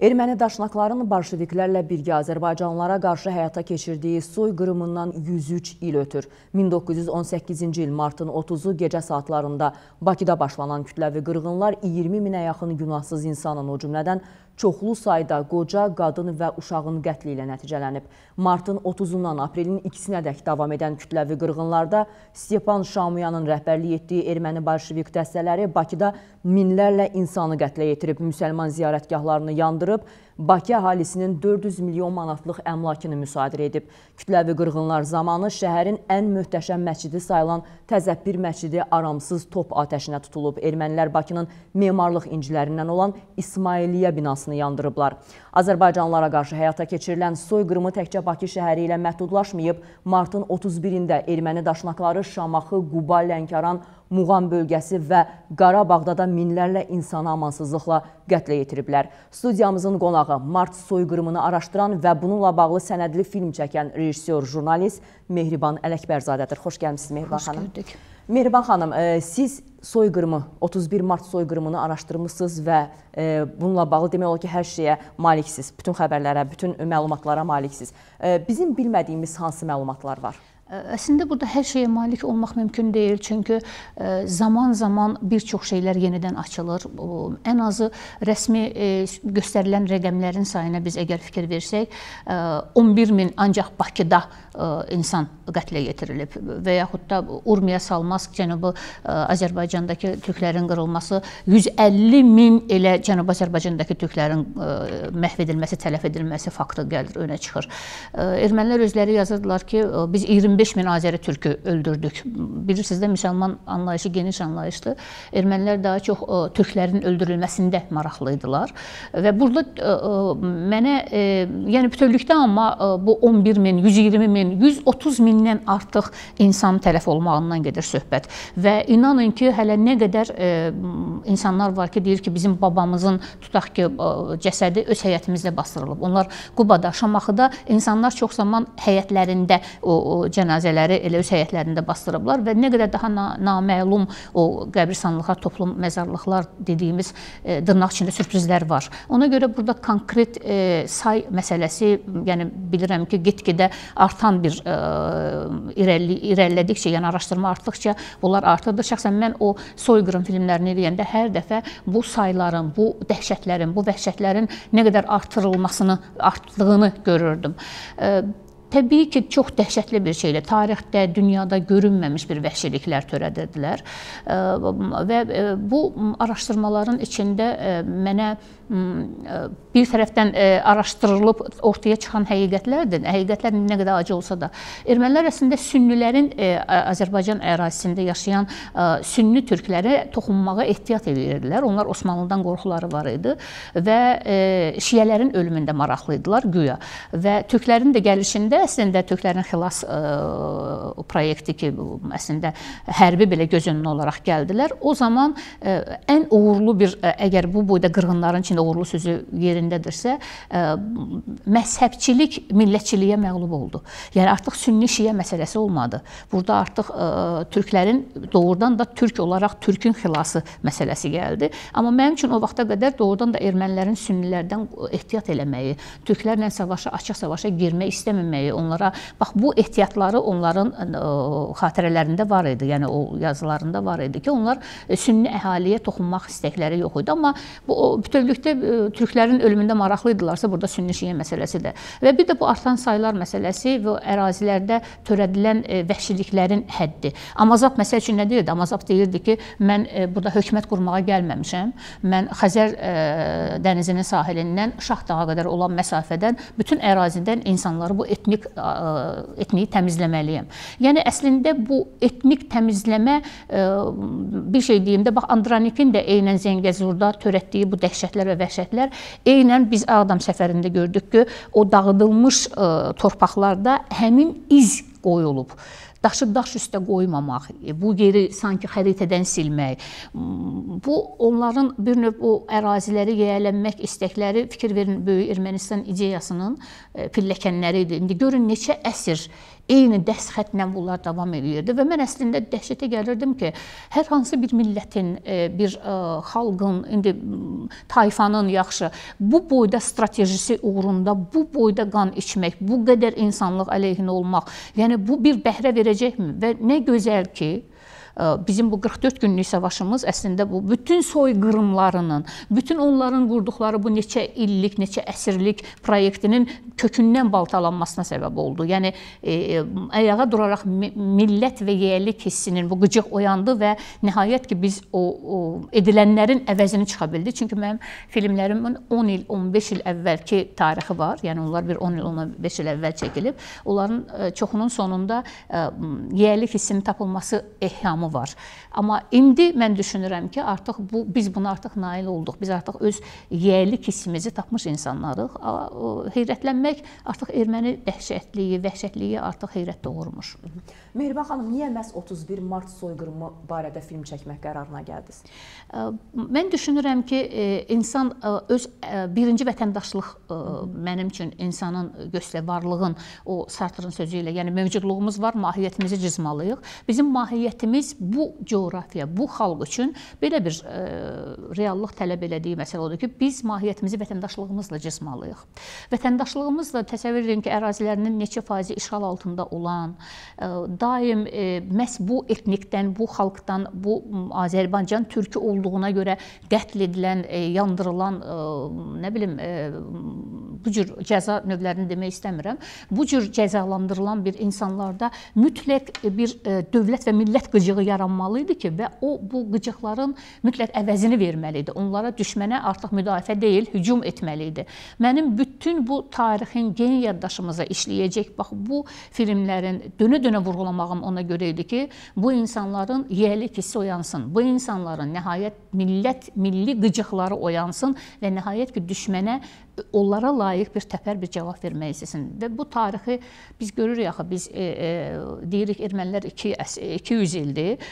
Erməni daşnaqların barşeviklərlə birgə Azərbaycanlara qarşı həyata keçirdiyi soyqırımından 103 il ötür. 1918-ci il martın 30-u gecə saatlarında Bakıda başlanan kütləvi qırğınlar 20 minə yaxın günahsız insanın o cümlədən çoxlu sayda qoca, qadın və uşağın qətli ilə nəticələnib. Martın 30-dan aprelin 2-sinədək davam edən kütləvi qırğınlarda Stepan Şamuyanın rəhbərliyi etdiyi erməni bolşevik dəstələri Bakıda minlərlə insanı qətlə yetirib, müsəlman ziyarətgahlarını yandırıb, Bakı əhalisinin 400 milyon manatlıq əmlakını müsadirə edib. Kütləvi qırğınlar zamanı şəhərin ən möhtəşəm məscidi sayılan Təzəbbir məscidi aramsız top atəşinə tutulub. Ermənilər Bakının memarlıq incilərindən olan İsmailiyyə binasını yandırıblar. Azərbaycanlılara qarşı həyata keçirilən soyqırımı təkcə Bakı şəhəri ilə məhdudlaşmayıb, martın 31-də erməni daşnaqları Şamaxı, Quba, Lənkəran, Muğan bölgəsi və Qarabağda da minlərlə insanı amansızlıqla qətlə yetiriblər. Studiyamızın qonağı Mart soyqırımını araşdıran və bununla bağlı sənədli film çəkən rejissor, jurnalist Mehriban Ələkbərzadədir. Xoş gəlmişsiniz Mehriban xanım. Xoş gördük. Mehriban xanım, e, siz soyqırımı, 31 mart soyqırımını araşdırmısınız və e, bununla bağlı demək olar ki, hər şeyə maliksiz, bütün xəbərlərə, bütün məlumatlara maliksiz. E, bizim bilmədiyimiz hansı məlumatlar var? Əslində burada hər şeyə malik olmaq mümkün deyil, çünki zaman-zaman bir çox şeylər yenidən açılır. Ən azı rəsmi e, göstərilən rəqəmlərin sayına biz əgər fikir versək, 11 min ancaq Bakıda insan qətlə yetirilib və yaxud da Urmiya Salmas Cənubi Azərbaycandakı türklərin qırılması 150 min elə Cənubi Azərbaycandakı türklərin məhv edilməsi, tələf edilməsi faktı gəlir önə çıxır. Ermənilər özləri yazırdılar ki, biz 20 15 min Azəri türkü öldürdük. Bilirsiniz də müsəlman anlayışı geniş anlayışdır. Ermənilər daha çox ə, e, türklərin öldürülməsində maraqlı idilər və burada ə, e, e, mənə ə, yəni bütövlükdə amma ə, bu 11 min, 120 min, 130 mindən artıq insan tələf olmağından gedir söhbət və inanın ki, hələ nə qədər ə, insanlar var ki, deyir ki, bizim babamızın tutaq ki, ə, cəsədi öz həyətimizdə basdırılıb. Onlar Qubada, Şamaxıda insanlar çox zaman həyətlərində o, o cənazə cənazələri elə öz həyətlərində basdırıblar və nə qədər daha naməlum o qəbristanlıqlar, toplum məzarlıqlar dediyimiz e, dırnaq içində sürprizlər var. Ona görə burada konkret e, say məsələsi, yəni bilirəm ki, get-gedə artan bir e, irəli irəlilədikcə, yəni araşdırma artdıqca bunlar artırdı. Şəxsən mən o soyqırım filmlərini eləyəndə hər dəfə bu sayların, bu dəhşətlərin, bu vəhşətlərin nə qədər artırılmasını, artdığını görürdüm. E, təbii ki, çox dəhşətli bir şeylə tarixdə, dünyada görünməmiş bir vəhşiliklər törədirdilər. Və bu araşdırmaların içində mənə Э, bir tərəfdən e, araşdırılıb ortaya çıxan həqiqətlərdir. Həqiqətlər nə qədər acı olsa da, ermənilər əslində sünnilərin e, Azərbaycan ərazisində yaşayan e, sünni türklərə toxunmağa ehtiyat edirdilər. Onlar Osmanlıdan qorxuları var idi və şiyələrin ölümündə maraqlı idilər güya. Və türklərin də gəlişində əslində türklərin xilas proyekti ki, əslində hərbi belə göz önünə olaraq gəldilər. O zaman ən uğurlu bir əgər bu boyda qırğınların içində də uğurlu sözü yerindədirsə, e, məzhəbçilik millətçiliyə məğlub oldu. Yəni artıq sünni-şiə məsələsi olmadı. Burada artıq ə, e, türklərin doğrudan da türk olaraq türkün xilası məsələsi gəldi. Amma mənim üçün o vaxta qədər doğrudan da ermənilərin sünnilərdən ehtiyat eləməyi, türklərlə savaşa, açıq savaşa girmək istəməməyi, onlara bax bu ehtiyatları onların ə, e, xatirələrində var idi. Yəni o yazılarında var idi ki, onlar sünni əhaliyə toxunmaq istəkləri yox idi. Amma bu bütövlükdə təkcə e, türklərin ölümündə maraqlı idilarsa, burada sünni şiə məsələsi də. Və bir də bu artan saylar məsələsi və ərazilərdə törədilən e, vəhşiliklərin həddi. Amazap məsəl üçün nə deyirdi? Amazap deyirdi ki, mən e, burada hökumət qurmağa gəlməmişəm. Mən Xəzər dənizinin sahilindən Şah dağa qədər olan məsafədən bütün ərazidən insanları bu etnik etniyi təmizləməliyəm. Yəni əslində bu etnik təmizləmə bir şey deyim də bax Andronikin də eynən Zəngəzurda törətdiyi bu dəhşətlər və vəhşətlər eynən biz Ağdam səfərində gördük ki, o dağıdılmış ə, e, torpaqlarda həmin iz qoyulub daşı daş üstə qoymamaq, e, bu yeri sanki xəritədən silmək. Bu onların bir növ o əraziləri yiyələnmək istəkləri fikir verin böyük Ermənistan ideyasının e, pilləkənləri idi. İndi görün neçə əsr eyni dəst xətlə bunlar davam eləyirdi və mən əslində dəhşətə gəlirdim ki, hər hansı bir millətin, e, bir e, xalqın, indi tayfanın yaxşı bu boyda strategisi uğrunda bu boyda qan içmək, bu qədər insanlıq əleyhinə olmaq, yəni bu bir bəhrə verəcəkmi? Və nə gözəl ki, bizim bu 44 günlük savaşımız əslində bu bütün soyqırımlarının, bütün onların qurduqları bu neçə illik, neçə əsrlik proyektinin kökündən baltalanmasına səbəb oldu. Yəni e, e, ayağa duraraq millət və yeyəlik hissinin bu qıcıq oyandı və nəhayət ki biz o, o edilənlərin əvəzini çıxa bildi. Çünki mənim filmlərimin 10 il, 15 il əvvəlki tarixi var. Yəni onlar bir 10 il, 15 il əvvəl çəkilib. Onların e, çoxunun sonunda yeyəlik hissinin tapılması ehhamı imkanı var. Amma indi mən düşünürəm ki, artıq bu biz buna artıq nail olduq. Biz artıq öz yiyəlik hissimizi tapmış insanlarıq. Heyrətlənmək artıq erməni dəhşətliyi, vəhşətliyi artıq heyrət doğurmur. Mehriban xanım, niyə məhz 31 mart soyqırımı barədə film çəkmək qərarına gəldiniz? Mən düşünürəm ki, insan öz birinci vətəndaşlıq mənim üçün insanın göstər varlığın, o Sartre'ın sözü ilə, yəni mövcudluğumuz var, mahiyyətimizi cızmalıyıq. Bizim mahiyyətimiz bu coğrafiya, bu xalq üçün belə bir reallıq tələb elədiyi məsələ odur ki, biz mahiyyətimizi vətəndaşlığımızla cızmalıyıq. Vətəndaşlığımızla təsəvvür edin ki, ərazilərinin neçə faizi işğal altında olan, daim e, məhz bu etnikdən, bu xalqdan, bu Azərbaycan türkü olduğuna görə qətl edilən, e, yandırılan, e, nə bilim, e, bu cür cəza növlərini demək istəmirəm. Bu cür cəzalandırılan bir insanlarda mütləq e, bir e, dövlət və millət qıcığı yaranmalı idi ki, və o bu qıcıqların mütləq əvəzini verməli idi. Onlara düşmənə artıq müdafiə deyil, hücum etməli idi. Mənim bütün bu tarixin gen yaddaşımıza işləyəcək bax bu filmlərin dönə-dönə vurğulamağım ona görə idi ki, bu insanların yeğlik hissi oyansın. Bu insanların nəhayət millət milli qıcıqları oyansın və nəhayət ki düşmənə onlara layiq bir təpər bir cavab vermək istəsin. Və bu tarixi biz görürük axı biz e, e, deyirik ermənilər 2 200 ildir.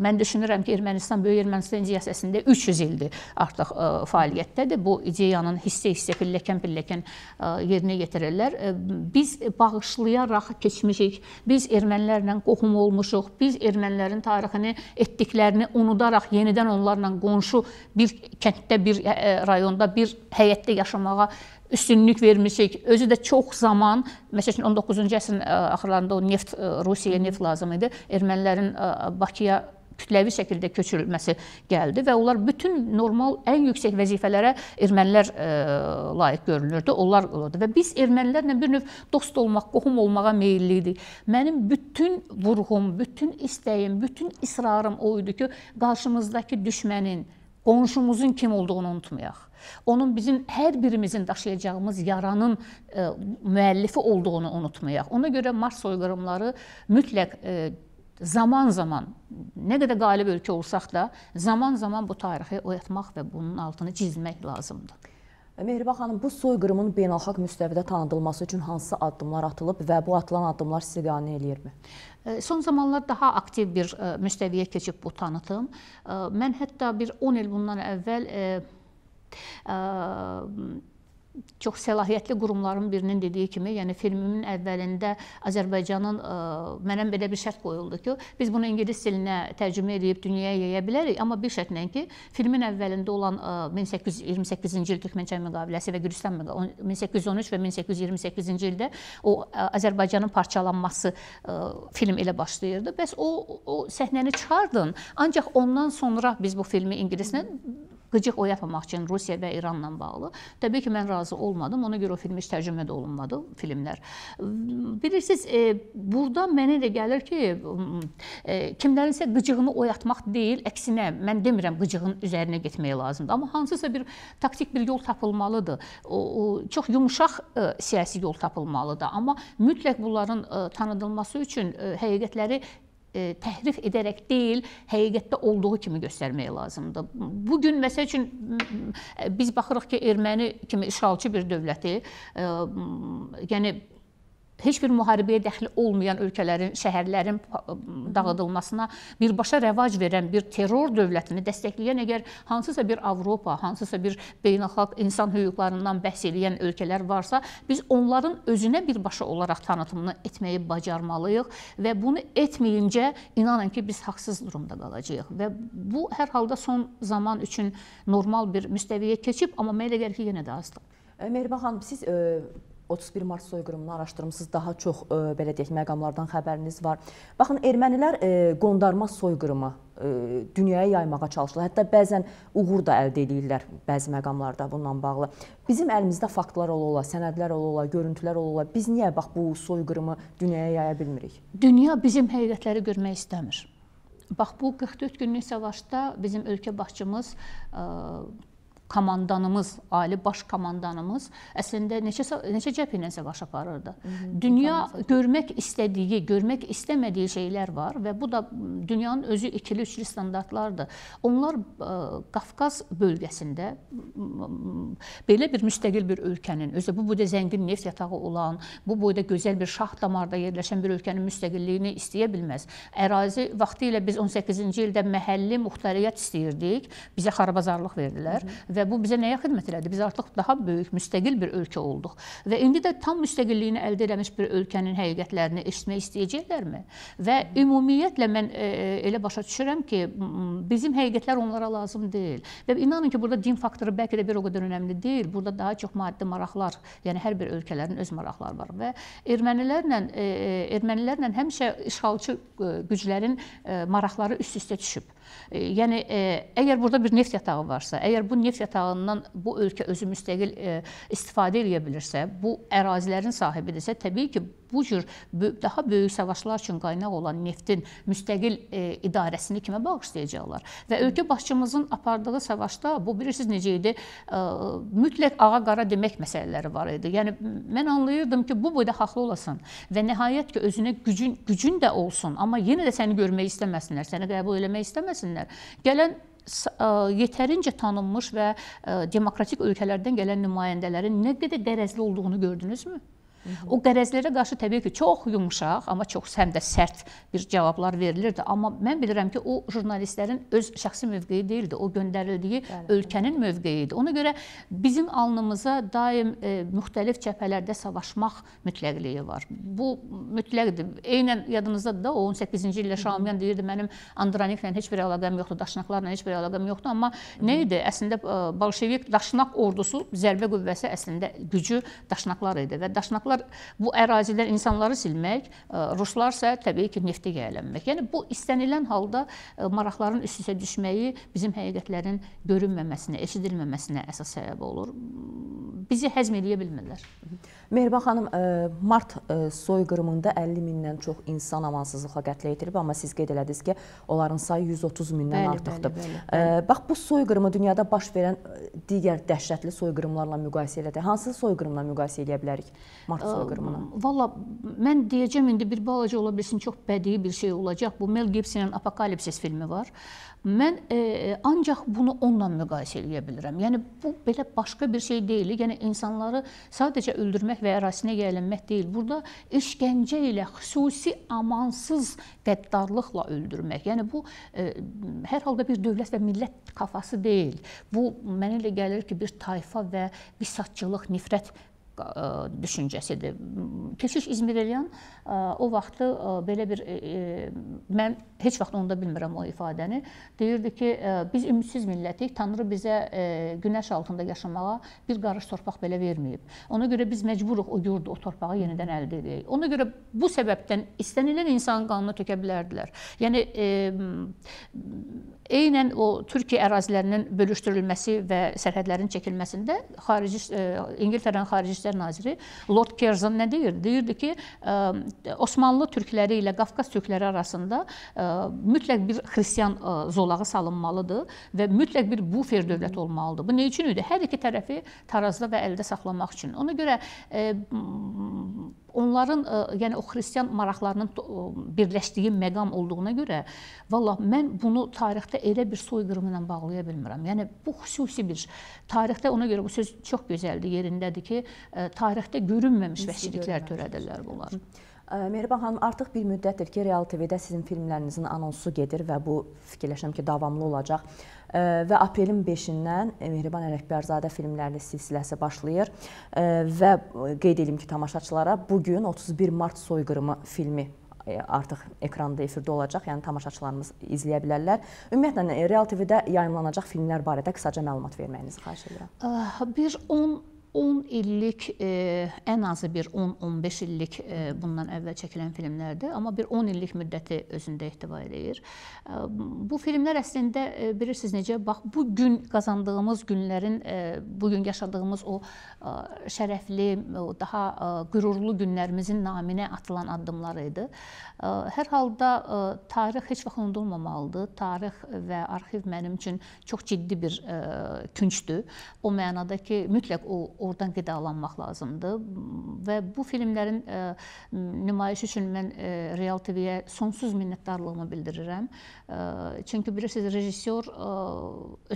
Mən düşünürəm ki, Ermənistan böyük Ermənistan ideyası əslində 300 ildir artıq e, fəaliyyətdədir. Bu ideyanın hissə-hissə pilləkən-pilləkən e, yerinə yetirirlər. E, biz bağışlayaraq keçmişik. Biz ermənilərlə qohum olmuşuq. Biz ermənilərin tarixini, etdiklərini unudaraq yenidən onlarla qonşu bir kənddə, bir e, rayonda, bir həyətdə yaşamaq aparmağa üstünlük vermişik. Özü də çox zaman, məsəl üçün 19-cu əsrin axırlarında o neft Rusiyaya neft lazım idi. Ermənilərin Bakıya kütləvi şəkildə köçürülməsi gəldi və onlar bütün normal ən yüksək vəzifələrə ermənilər ə, layiq görülürdü. Onlar olurdu və biz ermənilərlə bir növ dost olmaq, qohum olmağa meylli idik. Mənim bütün vurğum, bütün istəyim, bütün israrım o idi ki, qarşımızdakı düşmənin, qonşumuzun kim olduğunu unutmayaq. Onun bizim hər birimizin daşıyacağımız yaranın e, müəllifi olduğunu unutmayaq. Ona görə Mars soyqırımları mütləq e, zaman-zaman nə qədər qalib ölkə olsaq da, zaman-zaman bu tarixi oyatmaq və bunun altını cizmək lazımdır. Mehriban xanım, bu soyqırımın beynəlxalq müstəvidə tanıdılması üçün hansı addımlar atılıb və bu atılan addımlar sizi qane eləyirmi? E, son zamanlar daha aktiv bir e, müstəviyə keçib bu tanıtım. E, mən hətta bir 10 il bundan əvvəl çox səlahiyyətli qurumların birinin dediyi kimi, yəni filmimin əvvəlində Azərbaycanın ə, mənə belə bir şərt qoyuldu ki, biz bunu ingilis dilinə tərcümə edib dünyaya yaya bilərik, amma bir şərtlə ki, filmin əvvəlində olan ə, 1828-ci il Türkmənçay müqaviləsi və Gürcüstan müqaviləsi 1813 və 1828-ci ildə o ə, Azərbaycanın parçalanması ə, film elə başlayırdı. Bəs o o səhnəni çıxardın, ancaq ondan sonra biz bu filmi ingilislə qıcıq oyatmamaq üçün Rusiya və İranla bağlı. Təbii ki, mən razı olmadım. Ona görə o film heç tərcümə də olunmadı filmlər. Bilirsiniz, e, burada mənə də gəlir ki, e, kimlərinsə qıcığını oyatmaq deyil, əksinə mən demirəm qıcığın üzərinə getmək lazımdır, amma hansısa bir taktik bir yol tapılmalıdır. O, o çox yumşaq e, siyasi yol tapılmalıdır, amma mütləq bunların e, tanıdılması üçün e, həqiqətləri e, təhrif edərək deyil, həqiqətdə olduğu kimi göstərmək lazımdır. Bu gün məsəl üçün biz baxırıq ki, Erməni kimi işğalçı bir dövləti, e, yəni heç bir müharibəyə dəxli olmayan ölkələrin, şəhərlərin dağıdılmasına birbaşa rəvac verən bir terror dövlətini dəstəkləyən əgər hansısa bir Avropa, hansısa bir beynəlxalq insan hüquqlarından bəhs eləyən ölkələr varsa, biz onların özünə birbaşa olaraq tanıtımını etməyi bacarmalıyıq və bunu etməyincə inanın ki, biz haqsız durumda qalacağıq və bu hər halda son zaman üçün normal bir müstəviyə keçib, amma mənə elə gəlir ki, yenə də azdır. Məribə xanım, siz ə 31 mart soyqırımını araşdırmısınız, daha çox ə, e, belə deyək məqamlardan xəbəriniz var. Baxın, ermənilər ə, e, qondarma soyqırımı ə, e, dünyaya yaymağa çalışırlar. Hətta bəzən uğur da əldə edirlər bəzi məqamlarda bununla bağlı. Bizim əlimizdə faktlar ola ola, sənədlər ola ola, görüntülər ola ola biz niyə bax bu soyqırımı dünyaya yaya bilmirik? Dünya bizim həqiqətləri görmək istəmir. Bax bu 44 günlük savaşda bizim ölkə başçımız ə, komandanımız, ali baş komandanımız əslində neçə neçə cəbhə ilə savaş aparırdı. Hı -hı, Dünya görmək istədiyi, görmək istəmədiyi şeylər var və bu da dünyanın özü ikili, üçlü standartlardır. Onlar ə, e, Qafqaz bölgəsində ə, belə bir müstəqil bir ölkənin, özü bu boyda zəngin neft yatağı olan, bu boyda gözəl bir şah damarda yerləşən bir ölkənin müstəqilliyini istəyə bilməz. Ərazi vaxtilə biz 18-ci ildə məhəlli muxtariyyət istəyirdik. Bizə xarabazarlıq verdilər Hı -hı. və Və bu bizə nəyə xidmət elədi? Biz artıq daha böyük, müstəqil bir ölkə olduq. Və indi də tam müstəqilliyini əldə etmiş bir ölkənin həqiqətlərini eşitmək istəyəcəklərmi? Və ümumiyyətlə mən e, e, elə başa düşürəm ki, bizim həqiqətlər onlara lazım deyil. Və inanın ki, burada din faktoru bəlkə də bir o qədər önəmli deyil. Burada daha çox maddi maraqlar, yəni hər bir ölkələrin öz maraqları var və ermənilərlə e, ermənilərlə həmişə işğalçı güclərin maraqları üst-üstə düşüb. Yəni e, əgər burada bir neft yatağı varsa, əgər bu neft yatağından bu ölkə özü müstəqil e, istifadə eləyə bilirsə, bu ərazilərin sahibidirsə, təbii ki, bu cür daha böyük savaşlar üçün qaynaq olan neftin müstəqil e, idarəsini kimə bağışlayacaqlar? Və ölkə başçımızın apardığı savaşda bu bilirsiniz necə idi? E, mütləq ağa-qara demək məsələləri var idi. Yəni mən anlayırdım ki, bu boyda haqlı olasan və nəhayət ki özünə gücün gücün də olsun, amma yenə də səni görmək istəməsinlər, səni qəbul eləmək istəməsinlər. Gələn e, yetərincə tanınmış və e, demokratik ölkələrdən gələn nümayəndələrin nə qədər qərəzli olduğunu gördünüzmü? O qərəzlərə qarşı təbii ki, çox yumşaq, amma çox həm də sərt bir cavablar verilirdi. Amma mən bilirəm ki, o jurnalistlərin öz şəxsi mövqeyi deyildi. O göndərildiyi Bəli. ölkənin mövqeyi idi. Ona görə bizim alnımıza daim e, müxtəlif cəbhələrdə savaşmaq mütləqliyi var. Bu mütləqdir. Eynən yadınızdadır da, o 18-ci ildə Şamiyan deyirdi, mənim Andraniklə heç bir əlaqəm yoxdur, daşnaqlarla heç bir əlaqəm yoxdur, amma nə idi? Əslində e, Bolşevik daşnaq ordusu, zərbə qüvvəsi əslində gücü daşnaqlar idi və daşnaqlar Ukraynalılar bu ərazidən insanları silmək, e, ruslar isə təbii ki, nefti yiyələnmək. Yəni bu istənilən halda e, maraqların üst-üstə düşməyi bizim həqiqətlərin görünməməsinə, eşidilməməsinə əsas səbəb olur. Bizi həzm eləyə bilmirlər. Mehriban xanım, e, mart soyqırımında 50 mindən çox insan amansızlıqla qətlə yetirilib, amma siz qeyd elədiniz ki, onların sayı 130 mindən bəli, artıqdır. Bəli, bəli, bəli. Bax bu soyqırımı dünyada baş verən digər dəhşətli soyqırımlarla müqayisə elədi. Hansı soyqırımla müqayisə eləyə bilərik? Mart artıq soyqırımına? Valla mən deyəcəm indi bir balaca ola bilsin çox bədii bir şey olacaq. Bu Mel Gibson-in Apokalipsis filmi var. Mən e, ancaq bunu onunla müqayisə edə bilirəm. Yəni bu belə başqa bir şey deyil. Yəni insanları sadəcə öldürmək və ərasinə yiyələnmək deyil. Burada işgəncə ilə xüsusi amansız qəddarlıqla öldürmək. Yəni bu e, hər halda bir dövlət və millət kafası deyil. Bu mənə elə gəlir ki, bir tayfa və bisatçılıq, nifrət düşüncəsidir. Keçid İzmirliyən o vaxtı belə bir mən heç vaxt onda bilmirəm o ifadəni. Deyirdi ki, biz ümidsiz millətik, Tanrı bizə günəş altında yaşamağa bir qarış torpaq belə verməyib. Ona görə biz məcburuq o yurdu, o torpağı yenidən əldə edək. Ona görə bu səbəbdən istənilən insanın qanını tökə bilərdilər. Yəni eynən o Türkiyə ərazilərinin bölüşdürülməsi və sərhədlərin çəkilməsində xarici İngiltərənin xarici İşlər naziri Lord Curzon nə deyirdi? Deyirdi ki, e, Osmanlı türkləri ilə Qafqaz türkləri arasında e, mütləq bir xristian e, zolağı salınmalıdır və mütləq bir bufer dövlət olmalıdır. Bu nə üçün idi? Hər iki tərəfi tarazda və əldə saxlamaq üçün. Ona görə onların ə, e, yəni o xristian maraqlarının ə, e, birləşdiyi məqam olduğuna görə vallah mən bunu tarixdə elə bir soyqırımı ilə bağlaya bilmirəm. Yəni bu xüsusi bir tarixdə ona görə bu söz çox gözəldir, yerindədir ki, ə, e, tarixdə görünməmiş vəhşiliklər törədirlər bunlar. Hı. Mehriban xanım, artıq bir müddətdir ki, Real TV-də sizin filmlərinizin anonsu gedir və bu fikirləşirəm ki, davamlı olacaq və aprelin 5-dən e, Mehriban Ələkbərzadə filmlərinin silsiləsi başlayır və e, qeyd edim ki, tamaşaçılara bu gün 31 mart soyqırımı filmi e, artıq ekranda efirdə olacaq, yəni tamaşaçılarımız izləyə bilərlər. Ümumiyyətlə Real TV-də yayımlanacaq filmlər barədə qısaca məlumat verməyinizi xahiş edirəm. Bir 10 10 illik e, ən azı bir 10-15 illik e, bundan əvvəl çəkilən filmlərdir, amma bir 10 illik müddəti özündə ehtiva edir. E, bu filmlər əslində e, bilirsiniz necə bax bu gün qazandığımız günlərin e, bu gün yaşadığımız o e, şərəfli, o daha e, qürurlu günlərimizin naminə atılan addımlar idi. E, hər halda e, tarix heç vaxt unudulmamalıdır. Tarix və arxiv mənim üçün çox ciddi bir e, küncdür. O mənada ki, mütləq o oradan qidalanmaq lazımdır. Və bu filmlərin ə, e, nümayiş üçün mən ə, e, Real TV-yə sonsuz minnətdarlığımı bildirirəm. Ə, e, çünki bilirsiniz, rejissor ə,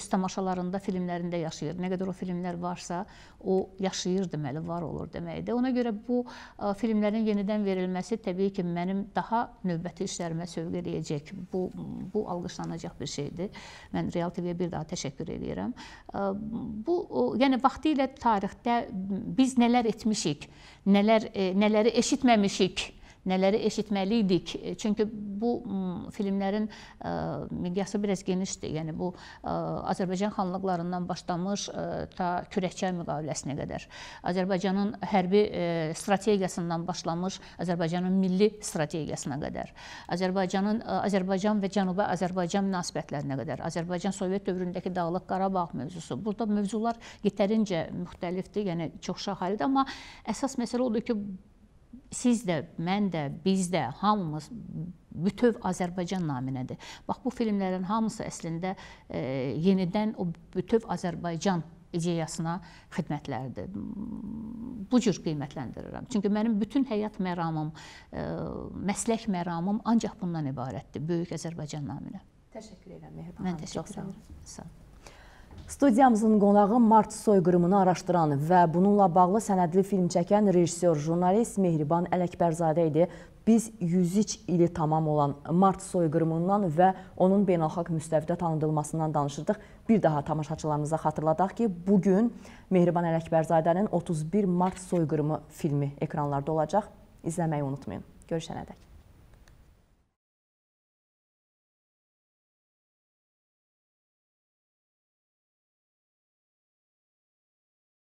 öz tamaşalarında, filmlərində yaşayır. Nə qədər o filmlər varsa, o yaşayır deməli, var olur deməkdir. Ona görə bu ə, filmlərin yenidən verilməsi təbii ki, mənim daha növbəti işlərimə sövq eləyəcək. Bu bu alqışlanacaq bir şeydir. Mən Real TV-yə bir daha təşəkkür edirəm. Bu yəni vaxtı ilə tarix tarixdə biz nələr etmişik, nələr, e, nələri eşitməmişik nələri eşitməli idik. E, Çünki bu filmlərin e, miqyası biraz genişdir. Yəni bu e, Azərbaycan xanlıqlarından başlamış ta Kürəkçay müqaviləsinə qədər. Azərbaycanın hərbi strategiyasından başlamış Azərbaycanın milli strategiyasına qədər. Azərbaycanın Azərbaycan və Cənubi Azərbaycan münasibətlərinə qədər. Azərbaycan Sovet dövründəki Dağlıq Qarabağ mövzusu. Burada mövzular yetərincə müxtəlifdir, yəni çox şaxəlidir, amma əsas məsələ odur ki, siz də, mən də, biz də, hamımız bütöv Azərbaycan naminədir. Bax bu filmlərin hamısı əslində e, yenidən o bütöv Azərbaycan ideyasına xidmətlərdir. Bu cür qiymətləndirirəm. Çünki mənim bütün həyat məramım, e, məslək məramım ancaq bundan ibarətdir. Böyük Azərbaycan naminə. Təşəkkür edirəm Mehriban. Mən təşəkkür edirəm. Sağ olun. Studiyamızın qonağı Mart soyqırımını araşdıran və bununla bağlı sənədli film çəkən rejissor, jurnalist Mehriban Ələkbərzadə idi. Biz 103 ili tamam olan Mart soyqırımından və onun beynəlxalq müstəvidə tanıdılmasından danışırdıq. Bir daha tamaşaçılarımıza xatırladaq ki, bugün Mehriban Ələkbərzadənin 31 Mart soyqırımı filmi ekranlarda olacaq. İzləməyi unutmayın. Görüşənə dək.